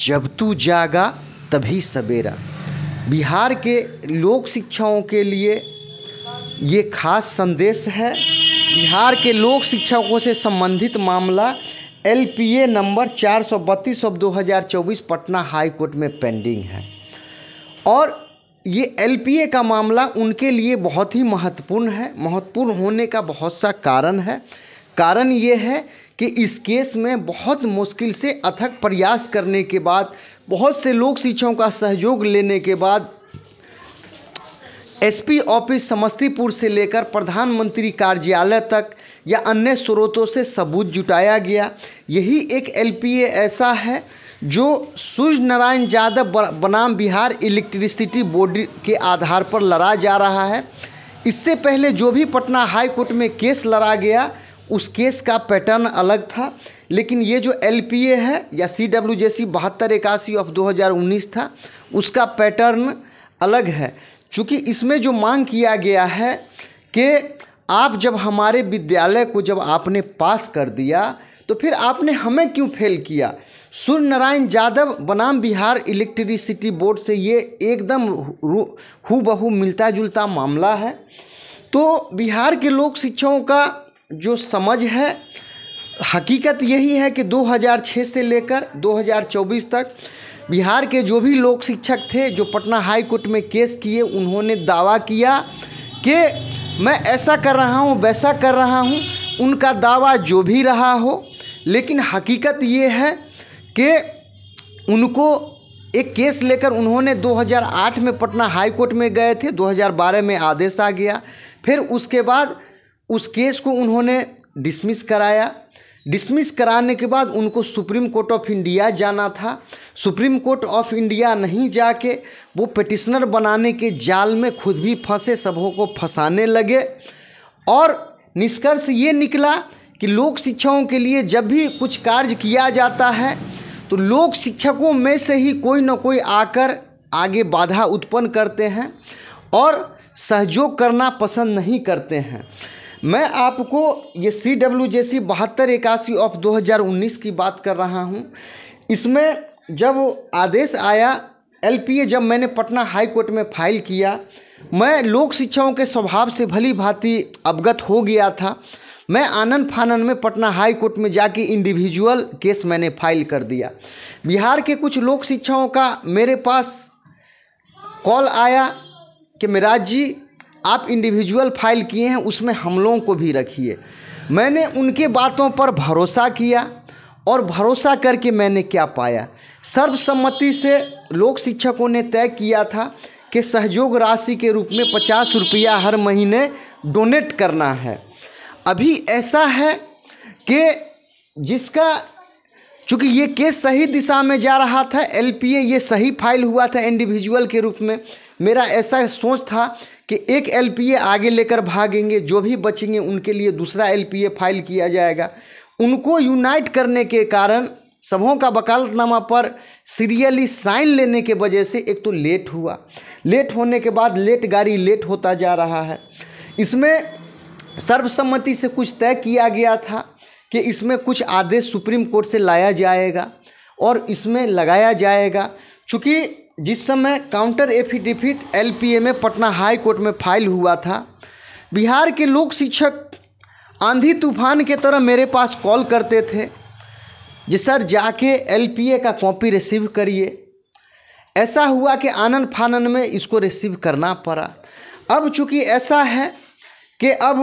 जब तू जागा तभी सवेरा बिहार के लोक शिक्षाओं के लिए ये खास संदेश है बिहार के लोक शिक्षकों से संबंधित मामला एल पी ए नंबर चार सौ बत्तीस ऑफ दो हज़ार चौबीस पटना हाई कोर्ट में पेंडिंग है और ये एल पी ए का मामला उनके लिए बहुत ही महत्वपूर्ण है महत्वपूर्ण होने का बहुत सा कारण है कारण ये है कि इस केस में बहुत मुश्किल से अथक प्रयास करने के बाद बहुत से लोक शिक्षकों का सहयोग लेने के बाद एसपी ऑफिस समस्तीपुर से लेकर प्रधानमंत्री कार्यालय तक या अन्य स्रोतों से सबूत जुटाया गया यही एक एलपीए ऐसा है जो सूर्य नारायण यादव बनाम बिहार इलेक्ट्रिसिटी बोर्ड के आधार पर लड़ा जा रहा है इससे पहले जो भी पटना हाई कोर्ट में केस लड़ा गया उस केस का पैटर्न अलग था लेकिन ये जो एल है या सी डब्ल्यू जे सी बहत्तर इक्यासी ऑफ 2019 था उसका पैटर्न अलग है चूँकि इसमें जो मांग किया गया है कि आप जब हमारे विद्यालय को जब आपने पास कर दिया तो फिर आपने हमें क्यों फेल किया सूर्य नारायण यादव बनाम बिहार इलेक्ट्रिसिटी बोर्ड से ये एकदम हु बहू मिलता जुलता मामला है तो बिहार के लोक शिक्षकों का जो समझ है हकीकत यही है कि 2006 से लेकर 2024 तक बिहार के जो भी लोक शिक्षक थे जो पटना हाई कोर्ट में केस किए उन्होंने दावा किया कि मैं ऐसा कर रहा हूँ वैसा कर रहा हूँ उनका दावा जो भी रहा हो लेकिन हकीकत ये है कि उनको एक केस लेकर उन्होंने 2008 में पटना हाई कोर्ट में गए थे 2012 में आदेश आ गया फिर उसके बाद उस केस को उन्होंने डिसमिस कराया डिसमिस कराने के बाद उनको सुप्रीम कोर्ट ऑफ इंडिया जाना था सुप्रीम कोर्ट ऑफ इंडिया नहीं जाके वो पटिशनर बनाने के जाल में खुद भी फंसे सबों को फंसाने लगे और निष्कर्ष ये निकला कि लोक शिक्षाओं के लिए जब भी कुछ कार्य किया जाता है तो लोक शिक्षकों में से ही कोई ना कोई आकर आगे बाधा उत्पन्न करते हैं और सहयोग करना पसंद नहीं करते हैं मैं आपको ये सी डब्ल्यू जे सी बहत्तर इक्यासी ऑफ 2019 की बात कर रहा हूँ इसमें जब आदेश आया एलपीए जब मैंने पटना हाई कोर्ट में फाइल किया मैं लोक शिक्षाओं के स्वभाव से भली भांति अवगत हो गया था मैं आनंद फानन में पटना हाई कोर्ट में जाके इंडिविजुअल केस मैंने फाइल कर दिया बिहार के कुछ लोक शिक्षाओं का मेरे पास कॉल आया कि मिराज जी आप इंडिविजुअल फाइल किए हैं उसमें हम लोगों को भी रखिए मैंने उनके बातों पर भरोसा किया और भरोसा करके मैंने क्या पाया सर्वसम्मति से लोक शिक्षकों ने तय किया था कि सहयोग राशि के रूप में पचास रुपया हर महीने डोनेट करना है अभी ऐसा है कि जिसका चूँकि ये केस सही दिशा में जा रहा था एलपीए ये सही फाइल हुआ था इंडिविजुअल के रूप में मेरा ऐसा सोच था कि एक एलपीए आगे लेकर भागेंगे जो भी बचेंगे उनके लिए दूसरा एलपीए फाइल किया जाएगा उनको यूनाइट करने के कारण सबों का वकालतनामा पर सीरियली साइन लेने के वजह से एक तो लेट हुआ लेट होने के बाद लेट गाड़ी लेट होता जा रहा है इसमें सर्वसम्मति से कुछ तय किया गया था कि इसमें कुछ आदेश सुप्रीम कोर्ट से लाया जाएगा और इसमें लगाया जाएगा चूँकि जिस समय काउंटर एफिडेविट एलपीए में पटना हाई कोर्ट में फाइल हुआ था बिहार के लोक शिक्षक आंधी तूफान के तरह मेरे पास कॉल करते थे जी सर जाके एल का कॉपी रिसीव करिए ऐसा हुआ कि आनंद फानन में इसको रिसीव करना पड़ा अब चूंकि ऐसा है कि अब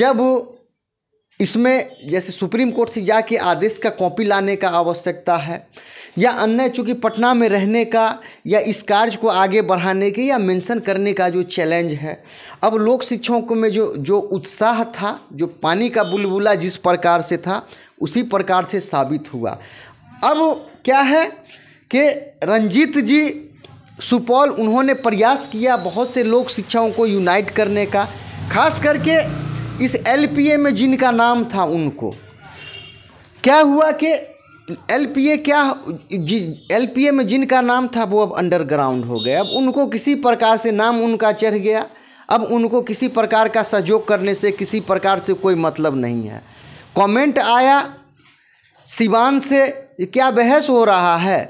जब इसमें जैसे सुप्रीम कोर्ट से जाके आदेश का कॉपी लाने का आवश्यकता है या अन्य चूँकि पटना में रहने का या इस कार्य को आगे बढ़ाने के या मेंशन करने का जो चैलेंज है अब लोक शिक्षकों में जो जो उत्साह था जो पानी का बुलबुला जिस प्रकार से था उसी प्रकार से साबित हुआ अब क्या है कि रंजीत जी सुपौल उन्होंने प्रयास किया बहुत से लोक शिक्षाओं को यूनाइट करने का खास करके इस एलपीए में जिनका नाम था उनको क्या हुआ कि एलपीए क्या जी एलपीए में जिनका नाम था वो अब अंडरग्राउंड हो गए अब उनको किसी प्रकार से नाम उनका चढ़ गया अब उनको किसी प्रकार का सहयोग करने से किसी प्रकार से कोई मतलब नहीं है कमेंट आया सिवान से क्या बहस हो रहा है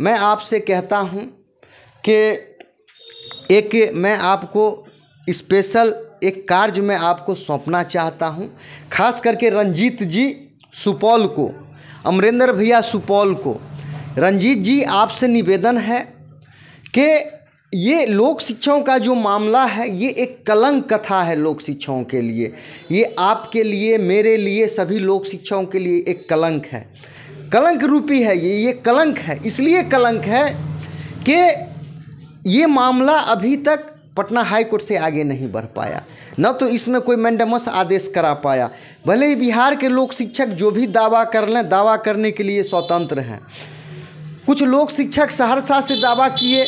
मैं आपसे कहता हूँ कि एक मैं आपको स्पेशल एक कार्य मैं आपको सौंपना चाहता हूँ खास करके रंजीत जी सुपौल को अमरेंद्र भैया सुपौल को रंजीत जी आपसे निवेदन है कि ये लोक शिक्षाओं का जो मामला है ये एक कलंक कथा है लोक शिक्षाओं के लिए ये आपके लिए मेरे लिए सभी लोक शिक्षाओं के लिए एक कलंक है कलंक रूपी है ये ये कलंक है इसलिए कलंक है कि ये मामला अभी तक पटना हाई कोर्ट से आगे नहीं बढ़ पाया न तो इसमें कोई मैंडमस आदेश करा पाया भले ही बिहार के लोक शिक्षक जो भी दावा कर लें दावा करने के लिए स्वतंत्र हैं कुछ लोक शिक्षक सहरसा से दावा किए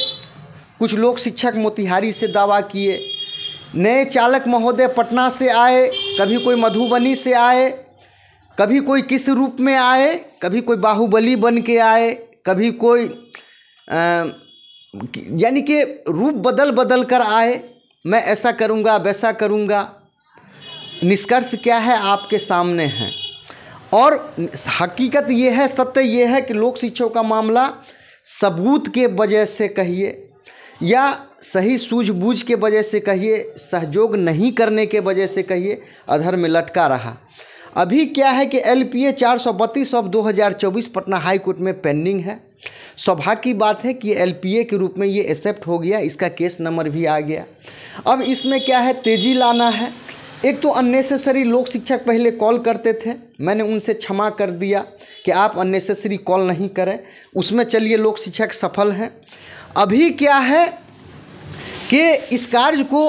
कुछ लोक शिक्षक मोतिहारी से दावा किए नए चालक महोदय पटना से आए कभी कोई मधुबनी से आए कभी कोई किस रूप में आए कभी कोई बाहुबली बन के आए कभी कोई आ, यानी कि रूप बदल बदल कर आए मैं ऐसा करूँगा वैसा करूँगा निष्कर्ष क्या है आपके सामने है और हकीकत ये है सत्य ये है कि लोक शिक्षा का मामला सबूत के वजह से कहिए या सही सूझबूझ के वजह से कहिए सहयोग नहीं करने के वजह से कहिए अधर में लटका रहा अभी क्या है कि एल पी ए चार सौ बत्तीस ऑफ दो हज़ार चौबीस पटना हाई कोर्ट में पेंडिंग है सौभाग्य की बात है कि एलपीए के रूप में ये एक्सेप्ट हो गया इसका केस नंबर भी आ गया अब इसमें क्या है तेज़ी लाना है एक तो अननेसेसरी लोक शिक्षक पहले कॉल करते थे मैंने उनसे क्षमा कर दिया कि आप अननेसेसरी कॉल नहीं करें उसमें चलिए लोक शिक्षक सफल हैं अभी क्या है कि इस कार्य को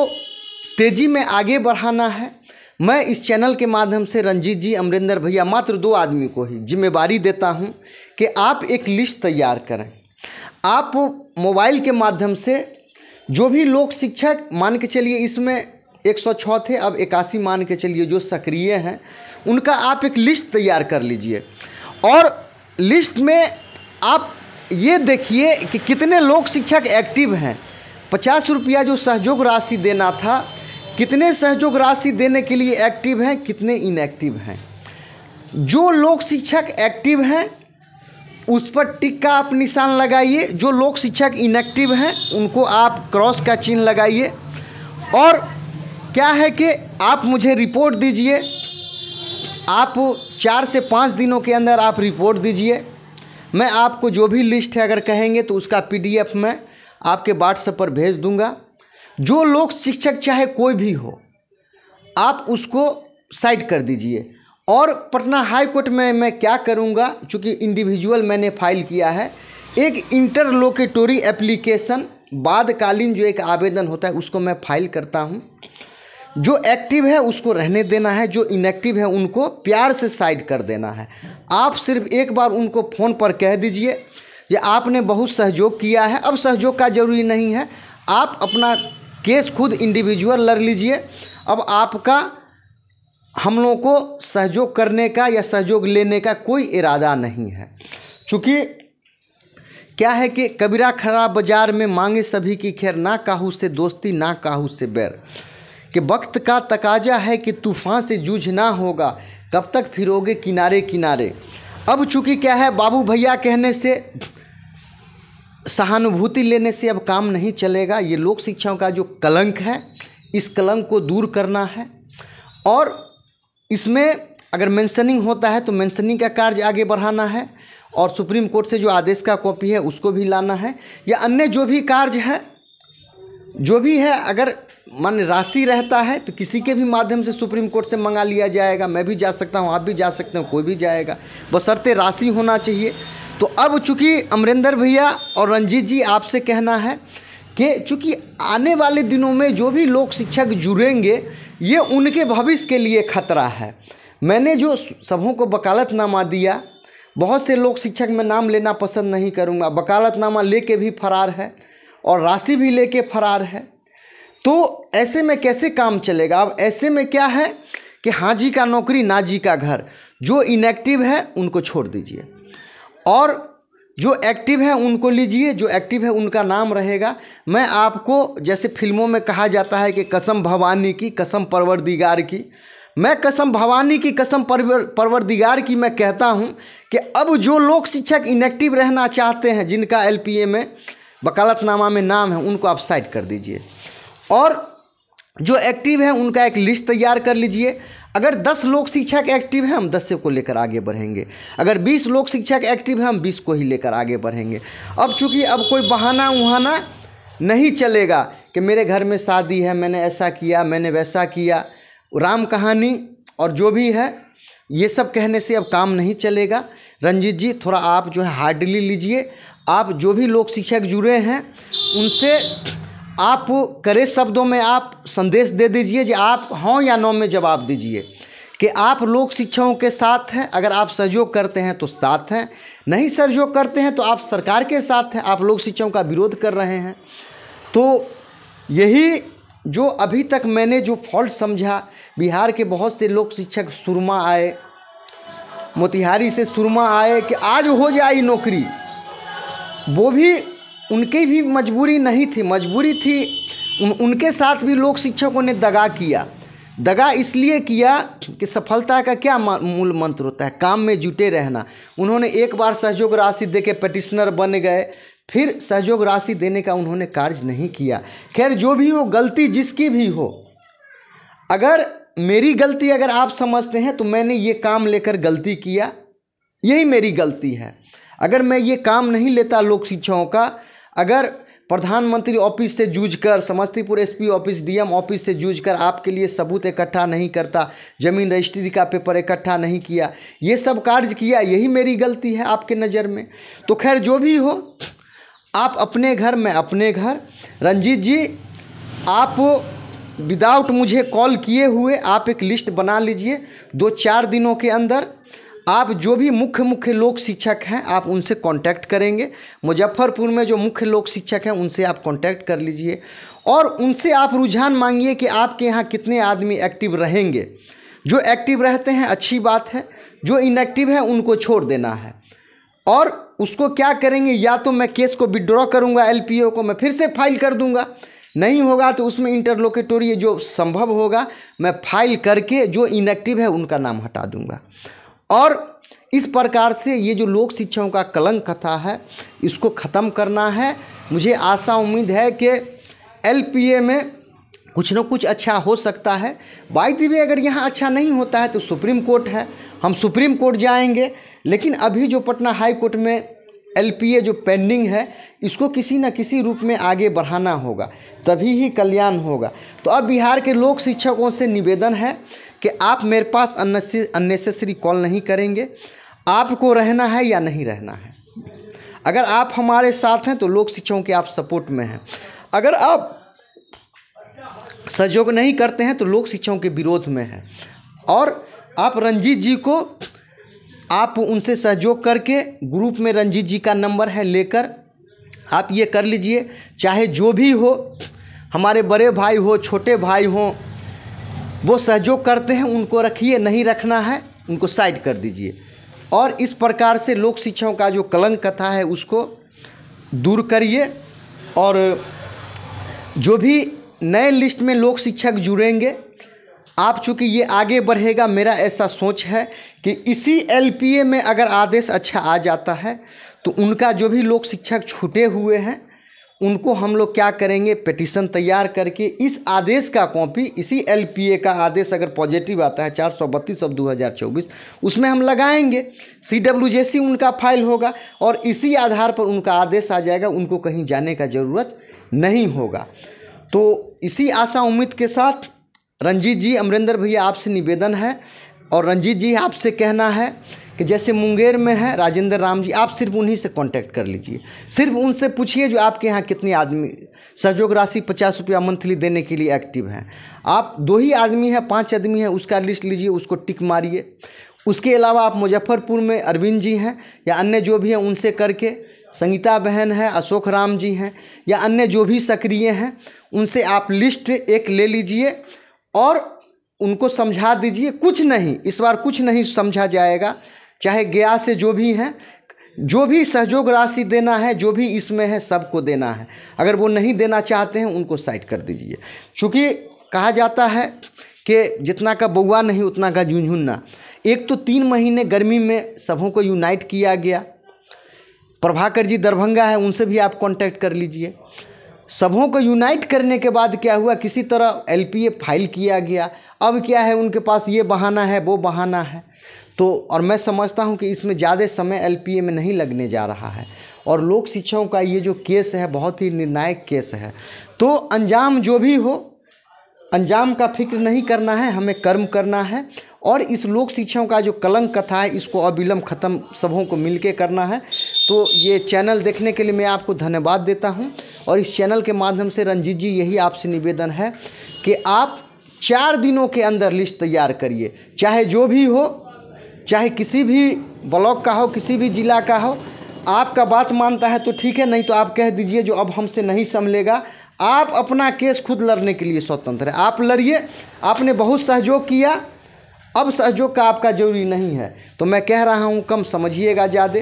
तेज़ी में आगे बढ़ाना है मैं इस चैनल के माध्यम से रंजीत जी अमरिंदर भैया मात्र दो आदमी को ही जिम्मेवारी देता हूँ कि आप एक लिस्ट तैयार करें आप मोबाइल के माध्यम से जो भी लोक शिक्षक मान के चलिए इसमें 106 थे अब इक्यासी मान के चलिए जो सक्रिय हैं उनका आप एक लिस्ट तैयार कर लीजिए और लिस्ट में आप ये देखिए कि कितने लोक शिक्षक एक्टिव हैं पचास रुपया जो सहयोग राशि देना था कितने सहयोग राशि देने के लिए एक्टिव हैं कितने इनएक्टिव हैं जो लोक शिक्षक एक्टिव हैं उस पर टिक का आप निशान लगाइए जो लोक शिक्षक इनेक्टिव हैं उनको आप क्रॉस का चिन्ह लगाइए और क्या है कि आप मुझे रिपोर्ट दीजिए आप चार से पाँच दिनों के अंदर आप रिपोर्ट दीजिए मैं आपको जो भी लिस्ट है अगर कहेंगे तो उसका पीडीएफ मैं आपके व्हाट्सएप पर भेज दूंगा जो लोक शिक्षक चाहे कोई भी हो आप उसको साइड कर दीजिए और पटना हाई कोर्ट में मैं क्या करूँगा चूँकि इंडिविजुअल मैंने फाइल किया है एक इंटरलोकेटोरी एप्लीकेशन बादकालीन जो एक आवेदन होता है उसको मैं फाइल करता हूँ जो एक्टिव है उसको रहने देना है जो इनएक्टिव है उनको प्यार से साइड कर देना है आप सिर्फ एक बार उनको फ़ोन पर कह दीजिए या आपने बहुत सहयोग किया है अब सहयोग का जरूरी नहीं है आप अपना केस खुद इंडिविजुअल लड़ लीजिए अब आपका हम लोगों को सहयोग करने का या सहयोग लेने का कोई इरादा नहीं है चूँकि क्या है कि कबीरा खराब बाजार में मांगे सभी की खैर ना काहू से दोस्ती ना काहू से बैर कि वक्त का तकाजा है कि तूफान से जूझना होगा कब तक फिरोगे किनारे किनारे अब चूंकि क्या है बाबू भैया कहने से सहानुभूति लेने से अब काम नहीं चलेगा ये लोक शिक्षाओं का जो कलंक है इस कलंक को दूर करना है और इसमें अगर मेंशनिंग होता है तो मेंशनिंग का कार्य आगे बढ़ाना है और सुप्रीम कोर्ट से जो आदेश का कॉपी है उसको भी लाना है या अन्य जो भी कार्य है जो भी है अगर मान राशि रहता है तो किसी के भी माध्यम से सुप्रीम कोर्ट से मंगा लिया जाएगा मैं भी जा सकता हूँ आप भी जा सकते हो कोई भी जाएगा बसरते राशि होना चाहिए तो अब चूँकि अमरिंदर भैया और रंजीत जी आपसे कहना है कि चूँकि आने वाले दिनों में जो भी लोक शिक्षक जुड़ेंगे ये उनके भविष्य के लिए खतरा है मैंने जो सबों को वकालतनामा दिया बहुत से लोक शिक्षक में नाम लेना पसंद नहीं करूँगा वकालतनामा लेके भी फरार है और राशि भी लेके फरार है तो ऐसे में कैसे काम चलेगा अब ऐसे में क्या है कि हाँ जी का नौकरी ना जी का घर जो इनेक्टिव है उनको छोड़ दीजिए और जो एक्टिव है उनको लीजिए जो एक्टिव है उनका नाम रहेगा मैं आपको जैसे फिल्मों में कहा जाता है कि कसम भवानी की कसम परवरदिगार की मैं कसम भवानी की कसम परवर परवरदिगार की मैं कहता हूं कि अब जो लोग शिक्षक इनएक्टिव रहना चाहते हैं जिनका एलपीए में वकालतनामा में नाम है उनको आप साइड कर दीजिए और जो एक्टिव है उनका एक लिस्ट तैयार कर लीजिए अगर 10 लोक शिक्षक एक्टिव हैं हम 10 को लेकर आगे बढ़ेंगे अगर 20 लोक शिक्षक एक्टिव हैं हम 20 को ही लेकर आगे बढ़ेंगे अब चूंकि अब कोई बहाना उहाना नहीं चलेगा कि मेरे घर में शादी है मैंने ऐसा किया मैंने वैसा किया राम कहानी और जो भी है ये सब कहने से अब काम नहीं चलेगा रंजीत जी थोड़ा आप जो है हार्डली लीजिए आप जो भी लोक शिक्षक जुड़े हैं उनसे आप करे शब्दों में आप संदेश दे दीजिए जी आप हों या नो में जवाब दीजिए कि आप लोक शिक्षकों के साथ हैं अगर आप सहयोग करते हैं तो साथ हैं नहीं सहयोग करते हैं तो आप सरकार के साथ हैं आप लोक शिक्षकों का विरोध कर रहे हैं तो यही जो अभी तक मैंने जो फॉल्ट समझा बिहार के बहुत से लोक शिक्षक सुरमा आए मोतिहारी से सुरमा आए कि आज हो जाए नौकरी वो भी उनकी भी मजबूरी नहीं थी मजबूरी थी उन उनके साथ भी लोक शिक्षकों ने दगा किया दगा इसलिए किया कि सफलता का क्या मूल मंत्र होता है काम में जुटे रहना उन्होंने एक बार सहयोग राशि दे के पटिशनर बन गए फिर सहयोग राशि देने का उन्होंने कार्य नहीं किया खैर जो भी हो गलती जिसकी भी हो अगर मेरी गलती अगर आप समझते हैं तो मैंने ये काम लेकर गलती किया यही मेरी गलती है अगर मैं ये काम नहीं लेता लोक शिक्षाओं का अगर प्रधानमंत्री ऑफिस से जूझ कर Samastipur SP office DM office से जूझ कर आपके लिए सबूत इकट्ठा नहीं करता जमीन रजिस्ट्री का पेपर इकट्ठा नहीं किया ये सब कार्य किया यही मेरी गलती है आपके नज़र में तो खैर जो भी हो आप अपने घर में अपने घर रंजीत जी आप विदाउट मुझे कॉल किए हुए आप एक लिस्ट बना लीजिए दो चार दिनों के अंदर आप जो भी मुख्य मुख्य लोक शिक्षक हैं आप उनसे कांटेक्ट करेंगे मुजफ्फरपुर में जो मुख्य लोक शिक्षक हैं उनसे आप कांटेक्ट कर लीजिए और उनसे आप रुझान मांगिए कि आपके यहाँ कितने आदमी एक्टिव रहेंगे जो एक्टिव रहते हैं अच्छी बात है जो इनएक्टिव है उनको छोड़ देना है और उसको क्या करेंगे या तो मैं केस को विड्रॉ करूँगा एल को मैं फिर से फाइल कर दूँगा नहीं होगा तो उसमें इंटरलोकेटोरी जो संभव होगा मैं फाइल करके जो इनएक्टिव है उनका नाम हटा दूँगा और इस प्रकार से ये जो लोक शिक्षाओं का कलंक कथा है इसको ख़त्म करना है मुझे आशा उम्मीद है कि एलपीए में कुछ ना कुछ अच्छा हो सकता है बाई दिवे अगर यहाँ अच्छा नहीं होता है तो सुप्रीम कोर्ट है हम सुप्रीम कोर्ट जाएंगे लेकिन अभी जो पटना हाई कोर्ट में एलपीए जो पेंडिंग है इसको किसी न किसी रूप में आगे बढ़ाना होगा तभी ही कल्याण होगा तो अब बिहार के लोक शिक्षकों से निवेदन है कि आप मेरे पास अननेसेसरी कॉल नहीं करेंगे आपको रहना है या नहीं रहना है अगर आप हमारे साथ हैं तो लोक शिक्षाओं के आप सपोर्ट में हैं अगर आप सहयोग नहीं करते हैं तो लोक शिक्षाओं के विरोध में हैं और आप रंजीत जी को आप उनसे सहयोग करके ग्रुप में रंजीत जी का नंबर है लेकर आप ये कर लीजिए चाहे जो भी हो हमारे बड़े भाई हो छोटे भाई हों वो सहयोग करते हैं उनको रखिए नहीं रखना है उनको साइड कर दीजिए और इस प्रकार से लोक शिक्षाओं का जो कलंक कथा है उसको दूर करिए और जो भी नए लिस्ट में लोक शिक्षक जुड़ेंगे आप चूँकि ये आगे बढ़ेगा मेरा ऐसा सोच है कि इसी एलपीए में अगर आदेश अच्छा आ जाता है तो उनका जो भी लोक शिक्षक छूटे हुए हैं उनको हम लोग क्या करेंगे पिटिशन तैयार करके इस आदेश का कॉपी इसी एलपीए का आदेश अगर पॉजिटिव आता है चार सौ बत्तीस अब दो हज़ार चौबीस उसमें हम लगाएंगे सी डब्ल्यू जे सी उनका फाइल होगा और इसी आधार पर उनका आदेश आ जाएगा उनको कहीं जाने का ज़रूरत नहीं होगा तो इसी आशा उम्मीद के साथ रंजीत जी अमरिंदर भैया आपसे निवेदन है और रंजीत जी आपसे कहना है कि जैसे मुंगेर में है राजेंद्र राम जी आप सिर्फ उन्हीं से कांटेक्ट कर लीजिए सिर्फ उनसे पूछिए जो आपके यहाँ कितने आदमी सहयोग राशि पचास रुपया मंथली देने के लिए एक्टिव हैं आप दो ही आदमी हैं पाँच आदमी हैं उसका लिस्ट लीजिए उसको टिक मारिए उसके अलावा आप मुजफ्फरपुर में अरविंद जी हैं या अन्य जो भी हैं उनसे करके संगीता बहन है अशोक राम जी हैं या अन्य जो भी सक्रिय हैं उनसे आप लिस्ट एक ले लीजिए और उनको समझा दीजिए कुछ नहीं इस बार कुछ नहीं समझा जाएगा चाहे गया से जो भी हैं जो भी सहयोग राशि देना है जो भी इसमें है सबको देना है अगर वो नहीं देना चाहते हैं उनको साइड कर दीजिए चूँकि कहा जाता है कि जितना का बउआ नहीं उतना का झुंझुन्ना एक तो तीन महीने गर्मी में सबों को यूनाइट किया गया प्रभाकर जी दरभंगा है उनसे भी आप कांटेक्ट कर लीजिए सबों को यूनाइट करने के बाद क्या हुआ किसी तरह एलपीए फाइल किया गया अब क्या है उनके पास ये बहाना है वो बहाना है तो और मैं समझता हूँ कि इसमें ज़्यादा समय एल में नहीं लगने जा रहा है और लोक शिक्षाओं का ये जो केस है बहुत ही निर्णायक केस है तो अंजाम जो भी हो अंजाम का फिक्र नहीं करना है हमें कर्म करना है और इस लोक शिक्षाओं का जो कलंक कथा है इसको अविलंब ख़त्म सबों को मिलके करना है तो ये चैनल देखने के लिए मैं आपको धन्यवाद देता हूँ और इस चैनल के माध्यम से रंजीत जी यही आपसे निवेदन है कि आप चार दिनों के अंदर लिस्ट तैयार करिए चाहे जो भी हो चाहे किसी भी ब्लॉक का हो किसी भी ज़िला का हो आपका बात मानता है तो ठीक है नहीं तो आप कह दीजिए जो अब हमसे नहीं संभलेगा आप अपना केस खुद लड़ने के लिए स्वतंत्र है आप लड़िए आपने बहुत सहयोग किया अब सहयोग का आपका जरूरी नहीं है तो मैं कह रहा हूँ कम समझिएगा ज़्यादा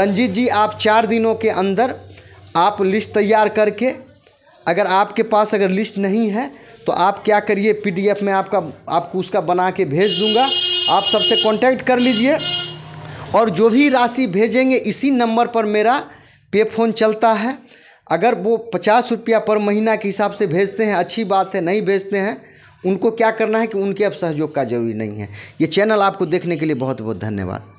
रंजीत जी आप चार दिनों के अंदर आप लिस्ट तैयार करके अगर आपके पास अगर लिस्ट नहीं है तो आप क्या करिए पीडीएफ में आपका आपको उसका बना के भेज दूँगा आप सबसे कांटेक्ट कर लीजिए और जो भी राशि भेजेंगे इसी नंबर पर मेरा पे फ़ोन चलता है अगर वो पचास रुपया पर महीना के हिसाब से भेजते हैं अच्छी बात है नहीं भेजते हैं उनको क्या करना है कि उनके अब सहयोग का जरूरी नहीं है ये चैनल आपको देखने के लिए बहुत बहुत धन्यवाद